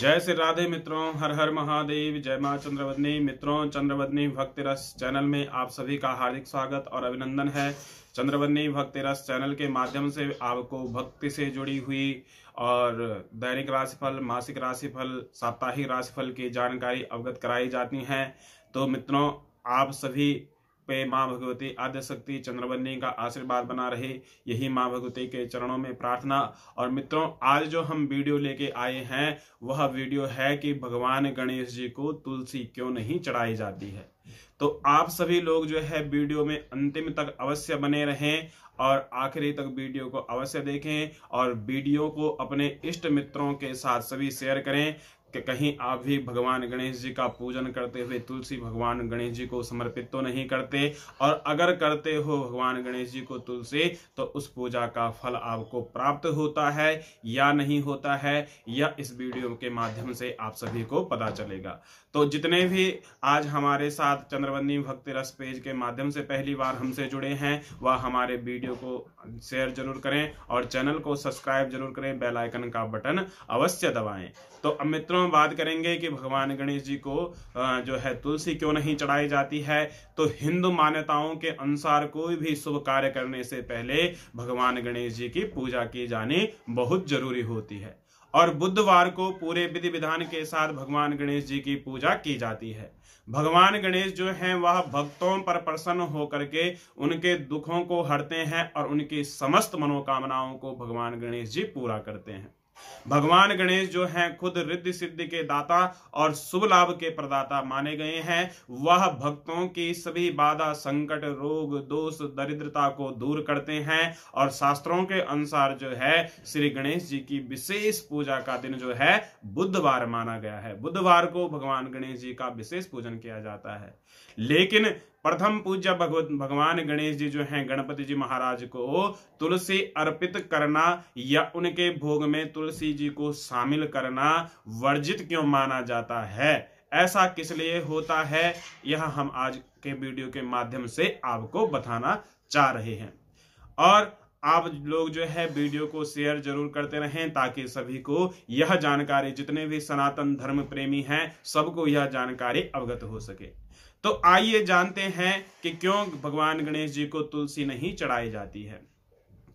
जय श्री राधे मित्रों हर हर महादेव जय माँ चंद्रवदनी मित्रों चंद्रवदनी भक्ति रस चैनल में आप सभी का हार्दिक स्वागत और अभिनंदन है चंद्रवदनी भक्ति रस चैनल के माध्यम से आपको भक्ति से जुड़ी हुई और दैनिक राशिफल मासिक राशिफल साप्ताहिक राशिफल की जानकारी अवगत कराई जाती है तो मित्रों आप सभी पे माँ भगवती आद्यशक्ति चंद्रवन्नी का आशीर्वाद बना रहे यही माँ भगवती के चरणों में प्रार्थना और मित्रों आज जो हम वीडियो लेके आए हैं वह वीडियो है कि भगवान गणेश जी को तुलसी क्यों नहीं चढ़ाई जाती है तो आप सभी लोग जो है वीडियो में अंतिम तक अवश्य बने रहें और आखिरी तक वीडियो को अवश्य देखें और वीडियो को अपने इष्ट मित्रों के साथ सभी शेयर करें कि कहीं आप भी भगवान गणेश जी का पूजन करते हुए तुलसी भगवान गणेश जी को समर्पित तो नहीं करते और अगर करते हो भगवान गणेश जी को तुलसी तो उस पूजा का फल आपको प्राप्त होता है या नहीं होता है यह इस वीडियो के माध्यम से आप सभी को पता चलेगा तो जितने भी आज हमारे साथ चंद्रवनी भक्ति रस पेज के माध्यम से पहली बार हमसे जुड़े हैं वह हमारे वीडियो को शेयर जरूर करें और चैनल को सब्सक्राइब जरूर करें बेलाइकन का बटन अवश्य दबाएं तो मित्रों चलो हम बात करेंगे कि भगवान गणेश जी को जो है तुलसी क्यों नहीं चढ़ाई जाती है तो हिंदू मान्यताओं के अनुसार कोई भी शुभ कार्य करने से पहले भगवान गणेश जी की पूजा की जानी बहुत जरूरी होती है और बुधवार को पूरे विधि विधान के साथ भगवान गणेश जी की पूजा की जाती है भगवान गणेश जो हैं वह भक्तों पर प्रसन्न होकर के उनके दुखों को हरते हैं और उनकी समस्त मनोकामनाओं को भगवान गणेश जी पूरा करते हैं भगवान गणेश जो हैं खुद रिद्धि सिद्धि के दाता और शुभ लाभ के प्रदाता माने गए हैं वह भक्तों की सभी बाधा संकट रोग दोष दरिद्रता को दूर करते हैं और शास्त्रों के अनुसार जो है श्री गणेश जी की विशेष पूजा का दिन जो है बुधवार माना गया है बुधवार को भगवान गणेश जी का विशेष पूजन किया जाता है लेकिन प्रथम पूज्य भगवत भगवान गणेश जी जो हैं गणपति जी महाराज को तुलसी अर्पित करना या उनके भोग में तुलसी जी को शामिल करना वर्जित क्यों माना जाता है ऐसा किस लिए होता है यह हम आज के वीडियो के माध्यम से आपको बताना चाह रहे हैं और आप लोग जो है वीडियो को शेयर जरूर करते रहें ताकि सभी को यह जानकारी जितने भी सनातन धर्म प्रेमी हैं सबको यह जानकारी अवगत हो सके तो आइए जानते हैं कि क्यों भगवान गणेश जी को तुलसी नहीं चढ़ाई जाती है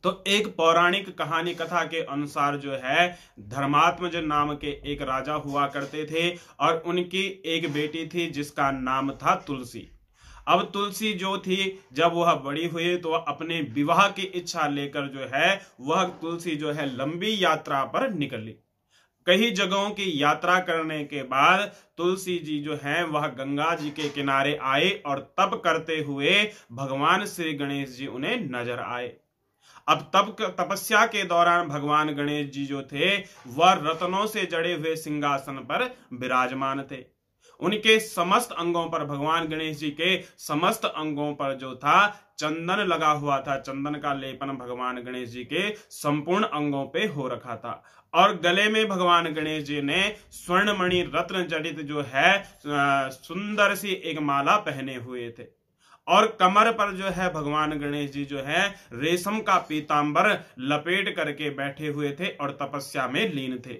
तो एक पौराणिक कहानी कथा के अनुसार जो है धर्मात्मज नाम के एक राजा हुआ करते थे और उनकी एक बेटी थी जिसका नाम था तुलसी अब तुलसी जो थी जब वह बड़ी हुई तो अपने विवाह की इच्छा लेकर जो है वह तुलसी जो है लंबी यात्रा पर निकली कई जगहों की यात्रा करने के बाद तुलसी जी जो हैं वह गंगा जी के किनारे आए और तप करते हुए भगवान श्री गणेश जी उन्हें नजर आए अब तप तपस्या के दौरान भगवान गणेश जी जो थे वह रत्नों से जड़े हुए सिंहासन पर विराजमान थे उनके समस्त अंगों पर भगवान गणेश जी के समस्त अंगों पर जो था चंदन लगा हुआ था चंदन का लेपन भगवान गणेश जी के संपूर्ण अंगों पे हो रखा था और गले में भगवान गणेश जी ने स्वर्णमणि रत्न जड़ित जो है सुंदर सी एक माला पहने हुए थे और कमर पर जो है भगवान गणेश जी जो है रेशम का पीतांबर लपेट करके बैठे हुए थे और तपस्या में लीन थे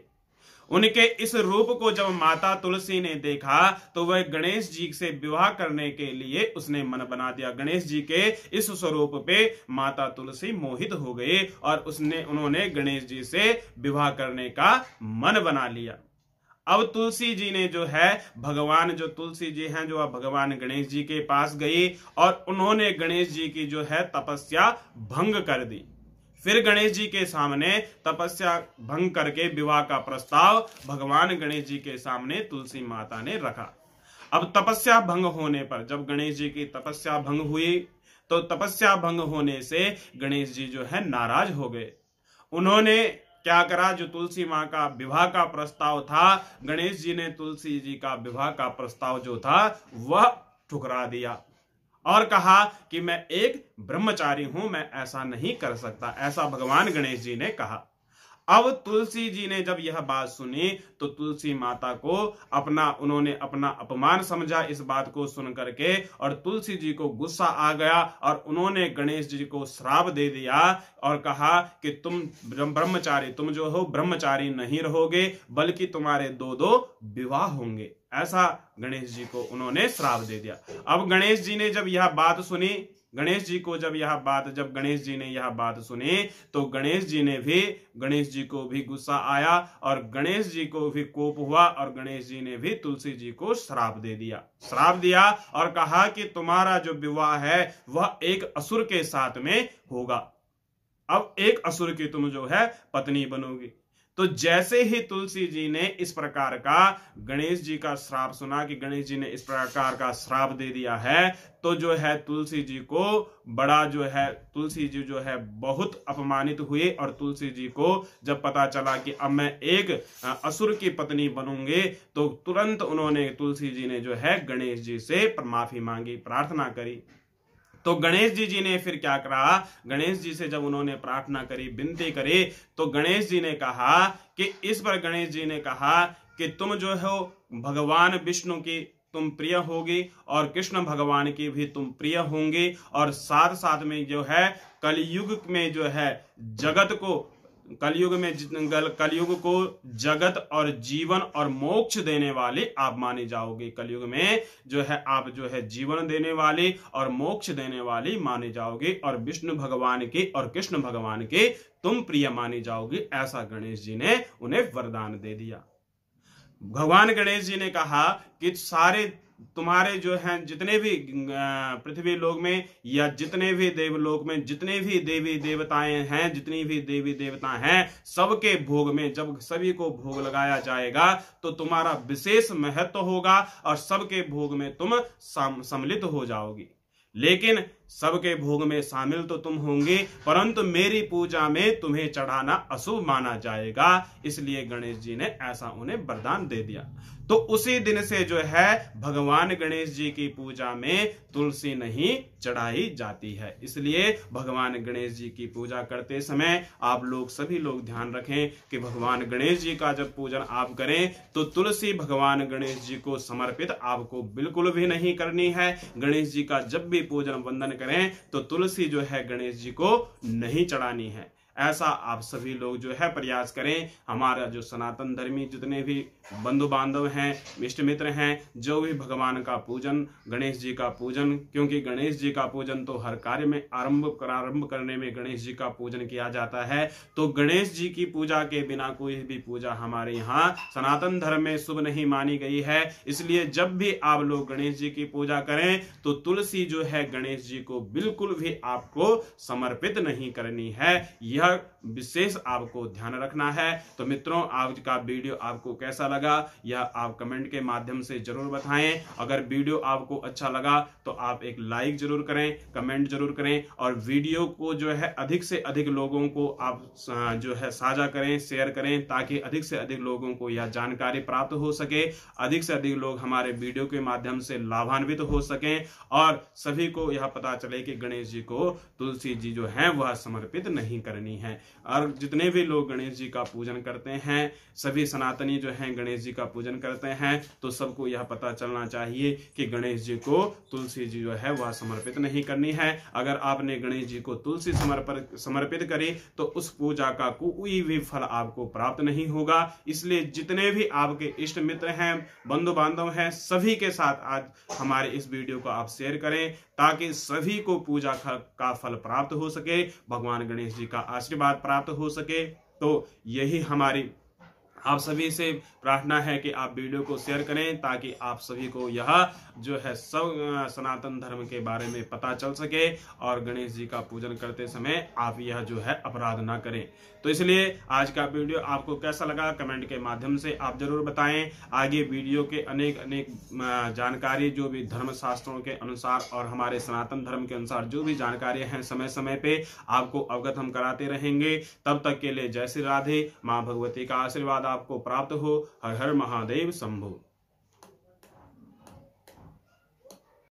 उनके इस रूप को जब माता तुलसी ने देखा तो वह गणेश जी से विवाह करने के लिए उसने मन बना दिया गणेश जी के इस स्वरूप पे माता तुलसी मोहित हो गई और उसने उन्होंने गणेश जी से विवाह करने का मन बना लिया अब तुलसी जी ने जो है भगवान जो तुलसी जी हैं जो अब भगवान गणेश जी के पास गई और उन्होंने गणेश जी की जो है तपस्या भंग कर दी फिर गणेश जी के सामने तपस्या भंग करके विवाह का प्रस्ताव भगवान गणेश जी के सामने तुलसी माता ने रखा अब तपस्या भंग होने पर जब गणेश जी की तपस्या भंग हुई तो तपस्या भंग होने से गणेश जी जो है नाराज हो गए उन्होंने क्या करा जो तुलसी माँ का विवाह का प्रस्ताव था गणेश जी ने तुलसी जी का विवाह का प्रस्ताव जो था वह ठुकरा दिया और कहा कि मैं एक ब्रह्मचारी हूं मैं ऐसा नहीं कर सकता ऐसा भगवान गणेश जी ने कहा अब तुलसी जी ने जब यह बात सुनी तो तुलसी माता को अपना उन्होंने अपना अपमान समझा इस बात को सुन करके और तुलसी जी को गुस्सा आ गया और उन्होंने गणेश जी को श्राप दे दिया और कहा कि तुम ब्रह्मचारी तुम जो हो ब्रह्मचारी नहीं रहोगे बल्कि तुम्हारे दो दो विवाह होंगे ऐसा गणेश जी को उन्होंने श्राप दे दिया अब गणेश जी ने जब यह बात सुनी गणेश जी को जब यह बात जब गणेश जी ने यह बात सुनी तो गणेश जी ने भी गणेश जी को भी गुस्सा आया और गणेश जी को भी कोप हुआ और गणेश जी ने भी तुलसी जी को श्राप दे दिया श्राप दिया और कहा कि तुम्हारा जो विवाह है वह एक असुर के साथ में होगा अब एक असुर की तुम जो है पत्नी बनोगी तो जैसे ही तुलसी जी ने इस प्रकार का गणेश जी का श्राप सुना कि गणेश जी ने इस प्रकार का श्राप दे दिया है तो जो है तुलसी जी को बड़ा जो है तुलसी जी जो है बहुत अपमानित हुए और तुलसी जी को जब पता चला कि अब मैं एक असुर की पत्नी बनूंगे तो तुरंत उन्होंने तुलसी जी ने जो है गणेश जी से माफी मांगी प्रार्थना करी तो गणेश जी जी ने फिर क्या करा गणेश जी से जब उन्होंने प्रार्थना करी विनती करी तो गणेश जी ने कहा कि इस पर गणेश जी ने कहा कि तुम जो हो भगवान विष्णु की तुम प्रिय होगी और कृष्ण भगवान की भी तुम प्रिय होंगे और साथ साथ में जो है कलयुग में जो है जगत को कलयुग में कलयुग को जगत और जीवन और मोक्ष देने वाले आप माने जाओगे कलयुग में जो है आप जो है जीवन देने वाले और मोक्ष देने वाले माने जाओगे और विष्णु भगवान के और कृष्ण भगवान के तुम प्रिय माने जाओगे ऐसा गणेश जी ने उन्हें वरदान दे दिया भगवान गणेश जी ने कहा कि सारे तुम्हारे जो हैं जितने भी पृथ्वी लोक में या जितने भी देवलोक में जितने भी देवी देवताएं हैं जितनी भी देवी देवता हैं सबके भोग में जब सभी को भोग लगाया जाएगा तो तुम्हारा विशेष महत्व होगा और सबके भोग में तुम सम्मिलित हो जाओगी लेकिन सबके भोग में शामिल तो तुम होंगे परंतु मेरी पूजा में तुम्हें चढ़ाना अशुभ माना जाएगा इसलिए गणेश जी ने ऐसा उन्हें वरदान दे दिया तो उसी दिन से जो है भगवान गणेश जी की पूजा में तुलसी नहीं चढ़ाई जाती है इसलिए भगवान गणेश जी की पूजा करते समय आप लोग सभी लोग ध्यान रखें कि भगवान गणेश जी का जब पूजन आप करें तो तुलसी भगवान गणेश जी को समर्पित आपको बिल्कुल भी नहीं करनी है गणेश जी का जब भी पूजन वंदन करें तो तुलसी जो है गणेश जी को नहीं चढ़ानी है ऐसा आप सभी लोग जो है प्रयास करें हमारा जो सनातन धर्मी जितने भी बंधु बांधव हैं मिष्ट मित्र हैं जो भी भगवान का पूजन गणेश जी का पूजन क्योंकि गणेश जी का पूजन तो हर कार्य में आरंभ प्रारंभ करने में गणेश जी का पूजन किया जाता है तो गणेश जी की पूजा के बिना कोई भी पूजा हमारे यहाँ सनातन धर्म में शुभ नहीं मानी गई है इसलिए जब भी आप लोग गणेश जी की पूजा करें तो तुलसी जो है गणेश जी को बिल्कुल भी आपको समर्पित नहीं करनी है यह how विशेष आपको ध्यान रखना है तो मित्रों आज का वीडियो आपको कैसा लगा यह आप कमेंट के माध्यम से जरूर बताएं अगर वीडियो आपको अच्छा लगा तो आप एक लाइक जरूर करें कमेंट जरूर करें और वीडियो को जो है अधिक से अधिक लोगों को आप जो है साझा करें शेयर करें ताकि अधिक से अधिक लोगों को यह जानकारी प्राप्त हो सके अधिक से अधिक लोग हमारे वीडियो के माध्यम से लाभान्वित हो सकें और सभी को यह पता चले कि गणेश जी को तुलसी जी जो है वह समर्पित नहीं करनी है और जितने भी लोग गणेश जी का पूजन करते हैं सभी सनातनी जो हैं गणेश जी का पूजन करते हैं तो सबको यह पता चलना चाहिए कि गणेश जी को तुलसी जी जो है वह समर्पित नहीं करनी है अगर आपने गणेश जी को तुलसी समर्पित समर्पित करी तो उस पूजा का कोई भी फल आपको प्राप्त नहीं होगा इसलिए जितने भी आपके इष्ट मित्र हैं बंधु बांधव हैं सभी के साथ आज हमारे इस वीडियो को आप शेयर करें ताकि सभी को पूजा का फल प्राप्त हो सके भगवान गणेश जी का आशीर्वाद प्राप्त हो सके तो यही हमारी आप सभी से प्रार्थना है कि आप वीडियो को शेयर करें ताकि आप सभी को यह जो है सब सनातन धर्म के बारे में पता चल सके और गणेश जी का पूजन करते समय आप यह जो है अपराध ना करें तो इसलिए आज का वीडियो आपको कैसा लगा कमेंट के माध्यम से आप जरूर बताएं आगे वीडियो के अनेक अनेक जानकारी जो भी धर्म शास्त्रों के अनुसार और हमारे सनातन धर्म के अनुसार जो भी जानकारी है समय समय पर आपको अवगत हम कराते रहेंगे तब तक के लिए जय श्री राधे माँ भगवती का आशीर्वाद आपको प्राप्त हो हर हर महादेव शंभु